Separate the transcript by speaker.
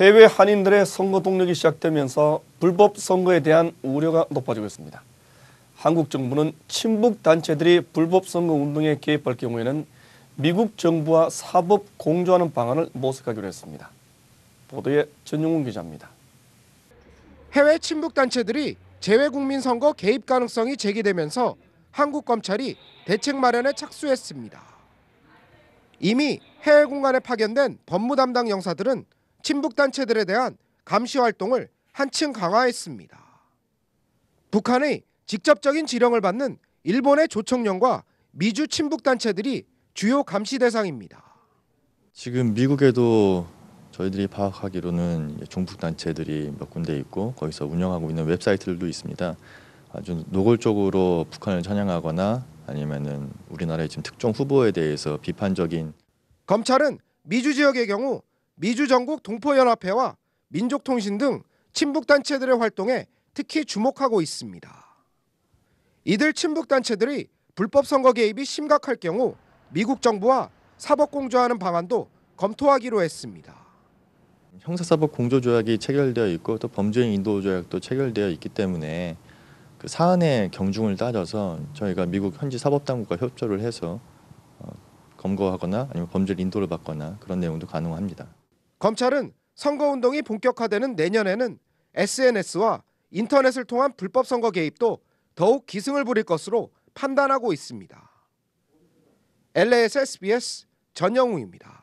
Speaker 1: 해외 한인들의 선거 동력이 시작되면서 불법 선거에 대한 우려가 높아지고 있습니다. 한국 정부는 친북 단체들이 불법 선거 운동에 개입할 경우에는 미국 정부와 사법 공조하는 방안을 모색하기로 했습니다. 보도에 전용훈 기자입니다. 해외 친북 단체들이 재외국민
Speaker 2: 선거 개입 가능성이 제기되면서 한국 검찰이 대책 마련에 착수했습니다. 이미 해외 공간에 파견된 법무 담당 영사들은 친북 단체들에 대한 감시 활동을 한층 강화했습니다. 북한의 직접적인 지령을 받는 일본의 조총령과 미주 친북 단체들이 주요 감시 대상입니다.
Speaker 3: 지금 미국에도 저희들이 파악하기로는 종북 단체들이 몇 군데 있고 거기서 운영하고 있는 웹사이트들도 있습니다. 아주 노골적으로 북한을 찬양하거나 아니면은 우리나라의 지금 특정 후보에 대해서 비판적인
Speaker 2: 검찰은 미주 지역의 경우 미주전국 동포연합회와 민족통신 등 친북단체들의 활동에 특히 주목하고 있습니다. 이들 친북단체들이 불법 선거 개입이 심각할 경우 미국 정부와 사법 공조하는 방안도 검토하기로 했습니다.
Speaker 3: 형사사법 공조 조약이 체결되어 있고 또 범죄인 인도 조약도 체결되어 있기 때문에 그 사안의 경중을 따져서 저희가 미국 현지 사법당국과 협조를 해서 어, 검거하거나 아니면 범죄 인도를 받거나 그런 내용도 가능합니다.
Speaker 2: 검찰은 선거운동이 본격화되는 내년에는 SNS와 인터넷을 통한 불법 선거 개입도 더욱 기승을 부릴 것으로 판단하고 있습니다. LAS SBS 전영우입니다.